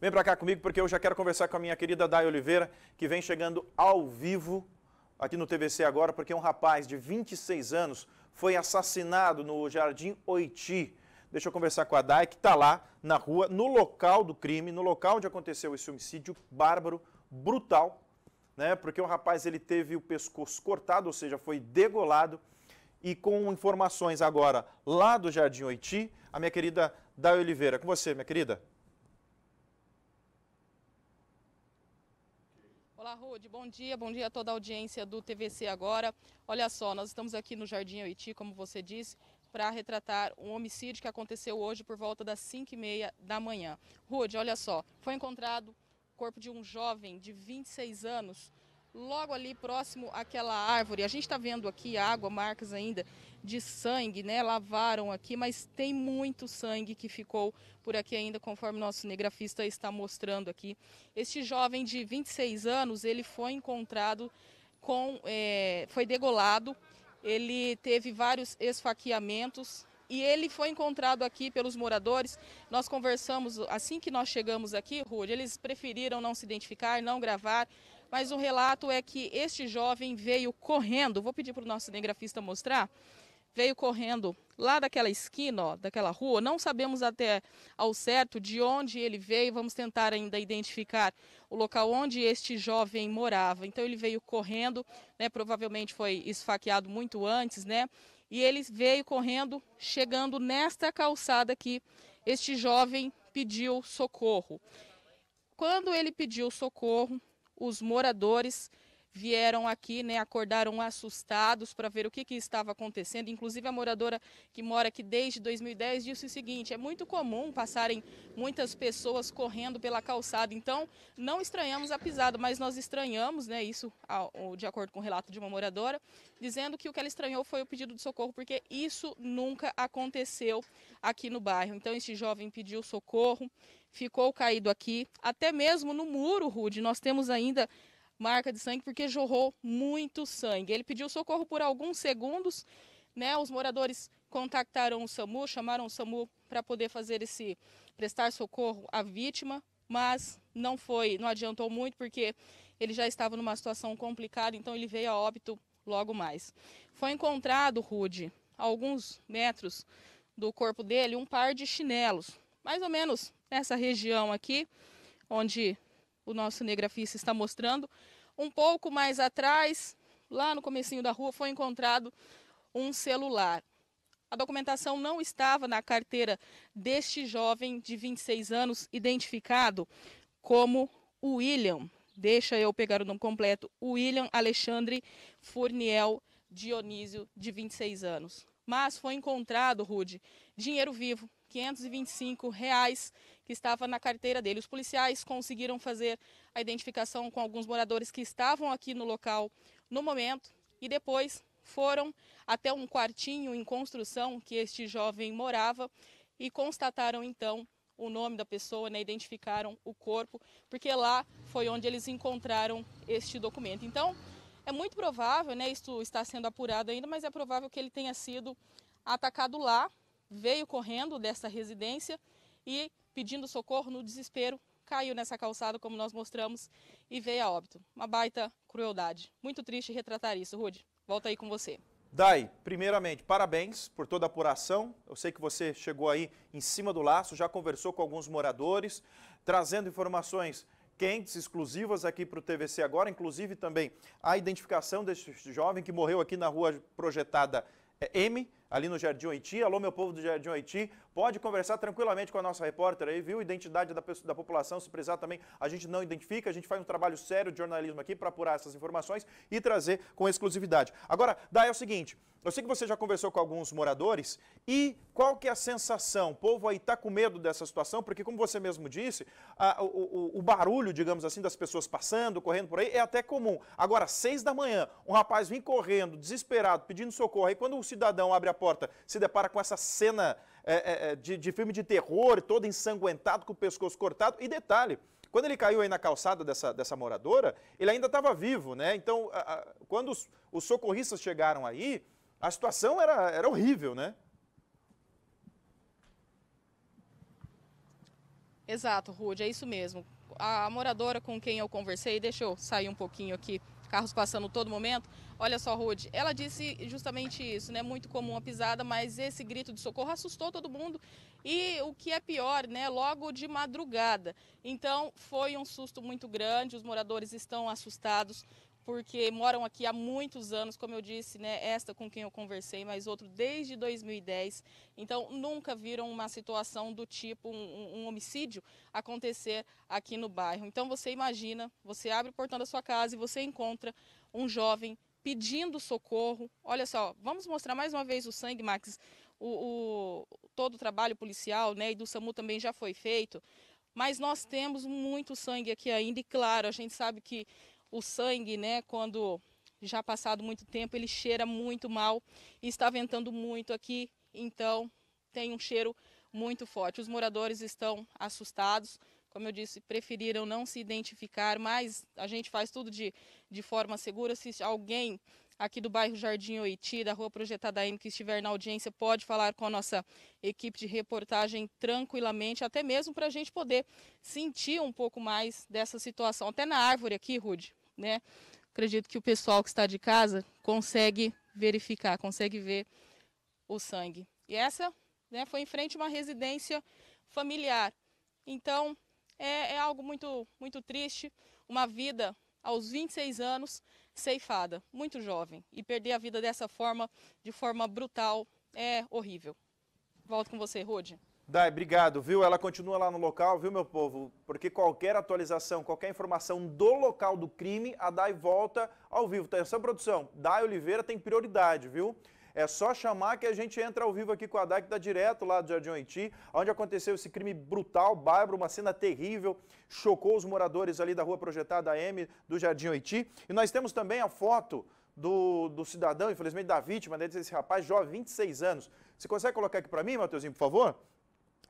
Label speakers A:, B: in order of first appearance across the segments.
A: Vem para cá comigo porque eu já quero conversar com a minha querida Day Oliveira, que vem chegando ao vivo aqui no TVC agora, porque um rapaz de 26 anos foi assassinado no Jardim Oiti. Deixa eu conversar com a Day, que está lá na rua, no local do crime, no local onde aconteceu esse homicídio bárbaro, brutal, né? Porque o rapaz ele teve o pescoço cortado, ou seja, foi degolado. E com informações agora lá do Jardim Oiti, a minha querida Day Oliveira. Com você, minha querida.
B: Olá, Rude. Bom dia, bom dia a toda a audiência do TVC agora. Olha só, nós estamos aqui no Jardim Oiti, como você disse, para retratar um homicídio que aconteceu hoje por volta das 5 e meia da manhã. Rude, olha só, foi encontrado o corpo de um jovem de 26 anos, logo ali próximo àquela árvore. A gente está vendo aqui água, marcas ainda, de sangue, né? Lavaram aqui, mas tem muito sangue que ficou por aqui ainda, conforme nosso cinegrafista está mostrando aqui. Este jovem de 26 anos, ele foi encontrado com, é, foi degolado, ele teve vários esfaqueamentos, e ele foi encontrado aqui pelos moradores. Nós conversamos assim que nós chegamos aqui, Rude, eles preferiram não se identificar, não gravar, mas o relato é que este jovem veio correndo. Vou pedir para o nosso cinegrafista mostrar veio correndo lá daquela esquina, ó, daquela rua. Não sabemos até ao certo de onde ele veio. Vamos tentar ainda identificar o local onde este jovem morava. Então ele veio correndo, né? Provavelmente foi esfaqueado muito antes, né? E ele veio correndo, chegando nesta calçada aqui. Este jovem pediu socorro. Quando ele pediu socorro, os moradores vieram aqui, né, acordaram assustados para ver o que, que estava acontecendo. Inclusive a moradora que mora aqui desde 2010 disse o seguinte: é muito comum passarem muitas pessoas correndo pela calçada. Então, não estranhamos a pisada, mas nós estranhamos, né, isso de acordo com o relato de uma moradora, dizendo que o que ela estranhou foi o pedido de socorro, porque isso nunca aconteceu aqui no bairro. Então, este jovem pediu socorro, ficou caído aqui, até mesmo no muro, Rude. Nós temos ainda marca de sangue porque jorrou muito sangue. Ele pediu socorro por alguns segundos, né? Os moradores contactaram o SAMU, chamaram o SAMU para poder fazer esse prestar socorro à vítima, mas não foi, não adiantou muito porque ele já estava numa situação complicada, então ele veio a óbito logo mais. Foi encontrado, Rude, a alguns metros do corpo dele, um par de chinelos, mais ou menos nessa região aqui, onde o nosso negrafista está mostrando. Um pouco mais atrás, lá no comecinho da rua, foi encontrado um celular. A documentação não estava na carteira deste jovem de 26 anos, identificado como William. Deixa eu pegar o nome completo: William Alexandre Furniel Dionísio, de 26 anos. Mas foi encontrado, Rude, dinheiro vivo, R$ 525 reais que estava na carteira dele. Os policiais conseguiram fazer a identificação com alguns moradores que estavam aqui no local no momento e depois foram até um quartinho em construção que este jovem morava e constataram então o nome da pessoa, né, identificaram o corpo, porque lá foi onde eles encontraram este documento. Então, é muito provável, né, isto está sendo apurado ainda, mas é provável que ele tenha sido atacado lá, veio correndo dessa residência e pedindo socorro no desespero, caiu nessa calçada, como nós mostramos, e veio a óbito. Uma baita crueldade. Muito triste retratar isso. Rude, volta aí com você.
A: Dai, primeiramente, parabéns por toda a apuração. Eu sei que você chegou aí em cima do laço, já conversou com alguns moradores, trazendo informações quentes, exclusivas aqui para o TVC agora, inclusive também a identificação deste jovem que morreu aqui na rua projetada é, M, ali no Jardim Oiti. Alô, meu povo do Jardim Oiti, Pode conversar tranquilamente com a nossa repórter aí, viu? Identidade da, pessoa, da população, se precisar também, a gente não identifica, a gente faz um trabalho sério de jornalismo aqui para apurar essas informações e trazer com exclusividade. Agora, Dá, é o seguinte, eu sei que você já conversou com alguns moradores e qual que é a sensação? O povo aí está com medo dessa situação, porque como você mesmo disse, a, o, o, o, barulho, digamos assim, das pessoas passando, correndo por aí, é até comum. Agora, seis da manhã, um rapaz vem correndo, desesperado, pedindo socorro, aí quando o cidadão abre a porta, se depara com essa cena é, é, é, de, de filme de terror, todo ensanguentado, com o pescoço cortado. E detalhe, quando ele caiu aí na calçada dessa, dessa moradora, ele ainda estava vivo, né? Então, a, a, quando os, os, socorristas chegaram aí, a situação era, era horrível, né?
B: Exato, Rude, é isso mesmo. A moradora com quem eu conversei, deixa eu sair um pouquinho aqui carros passando todo momento. Olha só, Rude, ela disse justamente isso, né? Muito comum a pisada, mas esse grito de socorro assustou todo mundo e o que é pior, né? Logo de madrugada. Então foi um susto muito grande, os moradores estão assustados, porque moram aqui há muitos anos, como eu disse, né, esta com quem eu conversei, mas outro desde 2010. Então, nunca viram uma situação do tipo um, um homicídio acontecer aqui no bairro. Então, você imagina, você abre o portão da sua casa e você encontra um jovem pedindo socorro. Olha só, vamos mostrar mais uma vez o sangue, Max. O, o, todo o trabalho policial né, e do SAMU também já foi feito, mas nós temos muito sangue aqui ainda, e claro, a gente sabe que o sangue, né, quando já passado muito tempo, ele cheira muito mal e está ventando muito aqui, então tem um cheiro muito forte. Os moradores estão assustados, como eu disse, preferiram não se identificar, mas a gente faz tudo de, de forma segura. Se alguém aqui do bairro Jardim Oiti, da rua Projetada M, que estiver na audiência, pode falar com a nossa equipe de reportagem tranquilamente, até mesmo para a gente poder sentir um pouco mais dessa situação. Até na árvore aqui, Rude né? Acredito que o pessoal que está de casa consegue verificar, consegue ver o sangue. E essa né, foi em frente a uma residência familiar. Então, é, é algo muito, muito triste, uma vida aos 26 anos ceifada, muito jovem. E perder a vida dessa forma, de forma brutal, é horrível. Volto com você, Rude.
A: Dai, obrigado, viu? Ela continua lá no local, viu, meu povo? Porque qualquer atualização, qualquer informação do local do crime, a Dai volta ao vivo. essa tá, produção, Dai Oliveira tem prioridade, viu? É só chamar que a gente entra ao vivo aqui com a Dai, que está direto lá do Jardim Oiti, onde aconteceu esse crime brutal, bárbaro, uma cena terrível, chocou os moradores ali da rua projetada M do Jardim Oiti. E nós temos também a foto do, do cidadão, infelizmente da vítima, né, desse rapaz, jovem, 26 anos. Você consegue colocar aqui para mim, Matheusinho, por favor?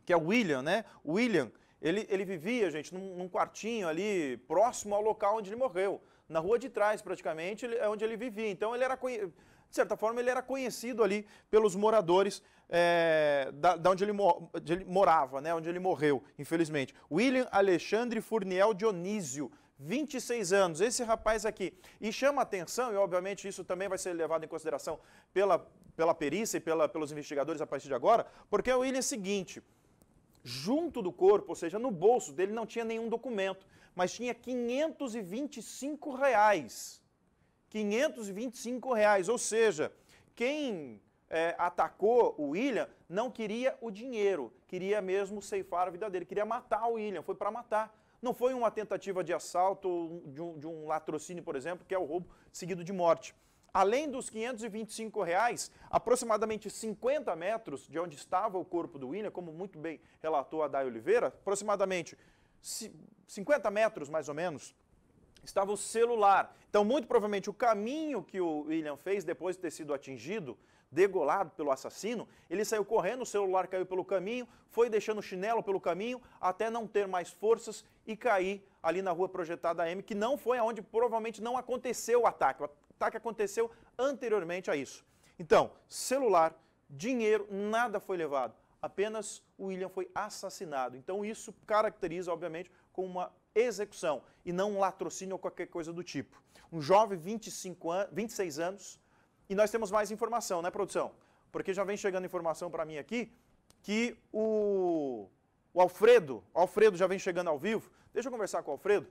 A: que é o William, né? William, ele, ele vivia, gente, num, num quartinho ali próximo ao local onde ele morreu. Na rua de trás, praticamente, é onde ele vivia. Então, ele era de certa forma, ele era conhecido ali pelos moradores é, da, da onde, ele onde, ele morava, né, onde ele morreu, infelizmente. William Alexandre Furniel Dionísio, 26 anos, esse rapaz aqui. E chama atenção, e obviamente isso também vai ser levado em consideração pela, pela perícia e pela, pelos investigadores a partir de agora, porque o William é o seguinte junto do corpo, ou seja, no bolso dele não tinha nenhum documento, mas tinha 525 reais. 525 reais, ou seja, quem é, atacou o William não queria o dinheiro, queria mesmo ceifar a vida dele, queria matar o William, foi para matar. Não foi uma tentativa de assalto, de um, de um latrocínio, por exemplo, que é o roubo seguido de morte. Além dos 525 reais, aproximadamente 50 metros de onde estava o corpo do William, como muito bem relatou a Day Oliveira, aproximadamente 50 metros mais ou menos, estava o celular. Então, muito provavelmente, o caminho que o William fez depois de ter sido atingido, degolado pelo assassino, ele saiu correndo, o celular caiu pelo caminho, foi deixando o chinelo pelo caminho, até não ter mais forças e cair ali na rua projetada M, que não foi aonde provavelmente não aconteceu o ataque tá, que aconteceu anteriormente a isso. Então, celular, dinheiro, nada foi levado. Apenas o William foi assassinado. Então, isso caracteriza, obviamente, como uma execução e não um latrocínio ou qualquer coisa do tipo. Um jovem, 25 an 26 anos, e nós temos mais informação, né, produção? Porque já vem chegando informação para mim aqui que o, o Alfredo, o Alfredo já vem chegando ao vivo. Deixa eu conversar com o Alfredo.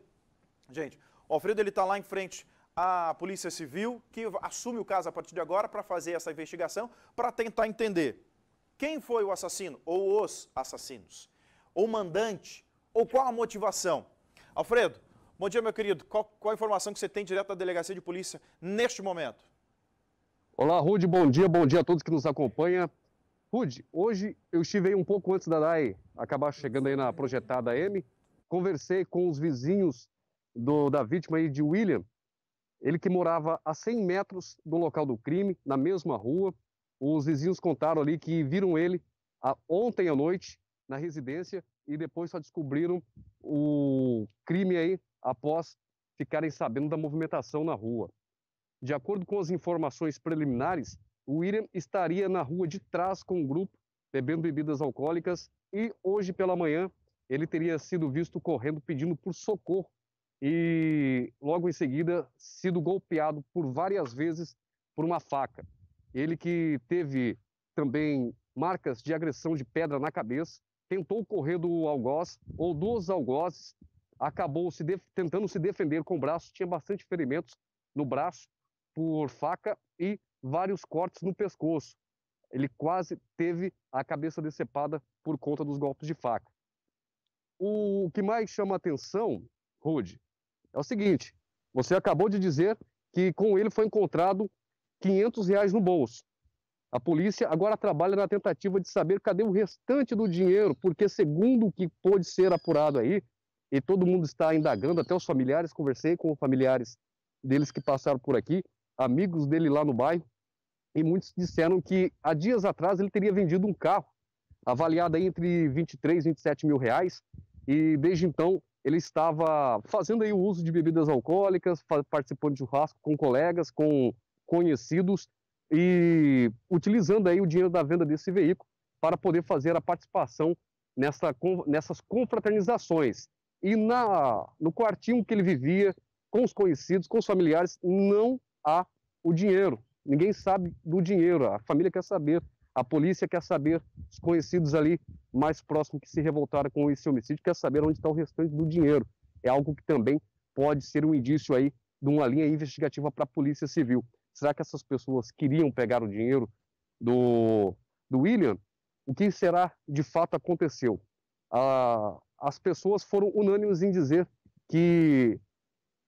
A: Gente, o Alfredo ele está lá em frente a Polícia Civil, que assume o caso a partir de agora para fazer essa investigação, para tentar entender quem foi o assassino ou os assassinos, o mandante ou qual a motivação. Alfredo, bom dia, meu querido. Qual, qual a informação que você tem direto da delegacia de polícia neste momento?
C: Olá, Rude, bom dia, bom dia a todos que nos acompanham. Rude, hoje eu estive aí um pouco antes da DAI acabar chegando aí na projetada M, conversei com os vizinhos do, da vítima aí de William, ele que morava a 100 metros do local do crime, na mesma rua. Os vizinhos contaram ali que viram ele ah, ontem à noite na residência e depois só descobriram o crime aí após ficarem sabendo da movimentação na rua. De acordo com as informações preliminares, o William estaria na rua de trás com um grupo, bebendo bebidas alcoólicas, e hoje pela manhã ele teria sido visto correndo pedindo por socorro e logo em seguida sido golpeado por várias vezes por uma faca. Ele que teve também marcas de agressão de pedra na cabeça, tentou correr do algoz ou dos algozes, acabou se tentando se defender com o braço, tinha bastante ferimentos no braço por faca e vários cortes no pescoço. Ele quase teve a cabeça decepada por conta dos golpes de faca. O que mais chama atenção Rude, é o seguinte: você acabou de dizer que com ele foi encontrado 500 reais no bolso. A polícia agora trabalha na tentativa de saber cadê o restante do dinheiro, porque segundo o que pôde ser apurado aí, e todo mundo está indagando, até os familiares, conversei com familiares deles que passaram por aqui, amigos dele lá no bairro, e muitos disseram que há dias atrás ele teria vendido um carro avaliado aí entre 23 e 27 mil reais, e desde então ele estava fazendo aí o uso de bebidas alcoólicas, participando de churrasco com colegas, com conhecidos e utilizando aí o dinheiro da venda desse veículo para poder fazer a participação nessa, nessas confraternizações. E na, no quartinho que ele vivia, com os conhecidos, com os familiares, não há o dinheiro. Ninguém sabe do dinheiro. A família quer saber, a polícia quer saber, os conhecidos ali mais próximo que se revoltaram com esse homicídio quer é saber onde está o restante do dinheiro. É algo que também pode ser um indício aí de uma linha investigativa para a Polícia Civil. Será que essas pessoas queriam pegar o dinheiro do, do William? O que será de fato aconteceu? Ah, as pessoas foram unânimes em dizer que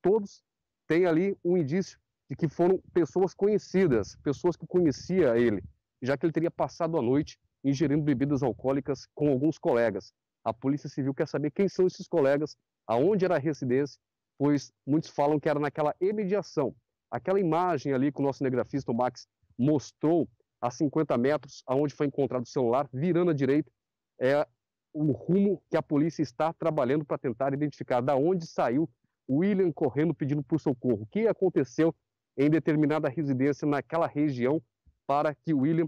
C: todos têm ali um indício de que foram pessoas conhecidas, pessoas que conhecia ele, já que ele teria passado a noite ingerindo bebidas alcoólicas com alguns colegas. A Polícia Civil quer saber quem são esses colegas, aonde era a residência, pois muitos falam que era naquela imediação. Aquela imagem ali que o nosso negrafista o Max, mostrou a 50 metros, aonde foi encontrado o celular, virando à direita, é o rumo que a polícia está trabalhando para tentar identificar da onde saiu William correndo pedindo por socorro. O que aconteceu em determinada residência naquela região para que William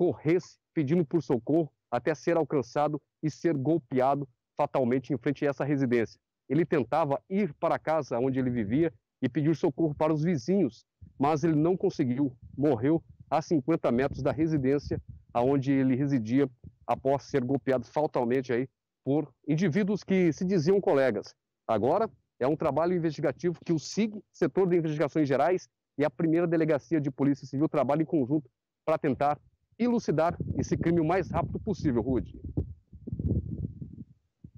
C: corresse pedindo por socorro até ser alcançado e ser golpeado fatalmente em frente a essa residência. Ele tentava ir para a casa onde ele vivia e pedir socorro para os vizinhos, mas ele não conseguiu, morreu a 50 metros da residência aonde ele residia após ser golpeado fatalmente aí por indivíduos que se diziam colegas. Agora é um trabalho investigativo que o SIG, setor de investigações gerais, e a primeira delegacia de polícia civil trabalham em conjunto para tentar elucidar esse crime o mais rápido possível, Rude.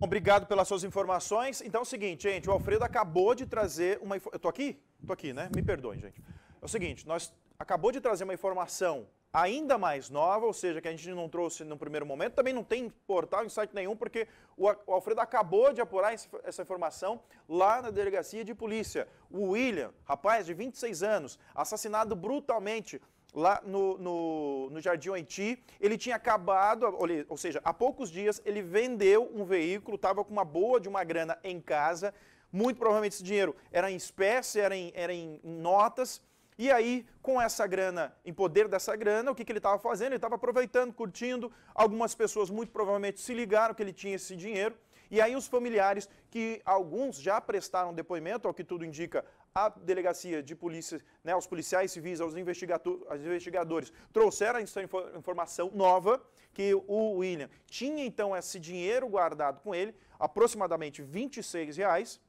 A: Obrigado pelas suas informações. Então é o seguinte, gente, o Alfredo acabou de trazer uma... Eu tô aqui? Tô aqui, né? Me perdoem, gente. É o seguinte, nós acabou de trazer uma informação ainda mais nova, ou seja, que a gente não trouxe no primeiro momento, também não tem portal em site nenhum, porque o Alfredo acabou de apurar essa informação lá na delegacia de polícia. O William, rapaz de 26 anos, assassinado brutalmente lá no, no, no Jardim Haiti. Ele tinha acabado, ou seja, há poucos dias ele vendeu um veículo, estava com uma boa de uma grana em casa. Muito provavelmente esse dinheiro era em espécie, era em, era em notas. E aí, com essa grana, em poder dessa grana, o que, que ele estava fazendo? Ele estava aproveitando, curtindo. Algumas pessoas muito provavelmente se ligaram que ele tinha esse dinheiro. E aí os familiares, que alguns já prestaram depoimento, ao que tudo indica, a delegacia de polícia, né, aos policiais civis, aos, aos investigadores, trouxeram essa informação nova que o William tinha então esse dinheiro guardado com ele, aproximadamente 26 reais,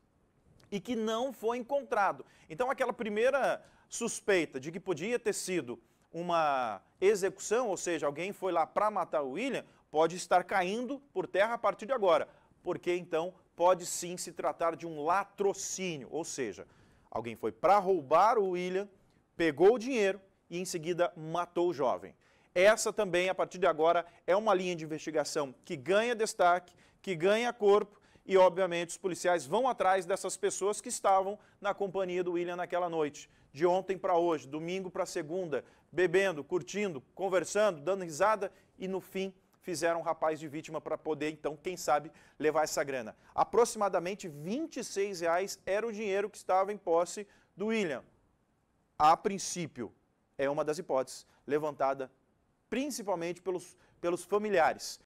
A: e que não foi encontrado. Então aquela primeira suspeita de que podia ter sido uma execução, ou seja, alguém foi lá para matar o William, pode estar caindo por terra a partir de agora, porque então pode sim se tratar de um latrocínio, ou seja, Alguém foi para roubar o William, pegou o dinheiro e em seguida matou o jovem. Essa também, a partir de agora, é uma linha de investigação que ganha destaque, que ganha corpo e, obviamente, os policiais vão atrás dessas pessoas que estavam na companhia do William naquela noite, de ontem para hoje, domingo para segunda, bebendo, curtindo, conversando, dando risada e, no fim, fizeram o rapaz de vítima para poder, então, quem sabe, levar essa grana. Aproximadamente R$ 26 reais era o dinheiro que estava em posse do William. A princípio, é uma das hipóteses levantada principalmente pelos, pelos familiares.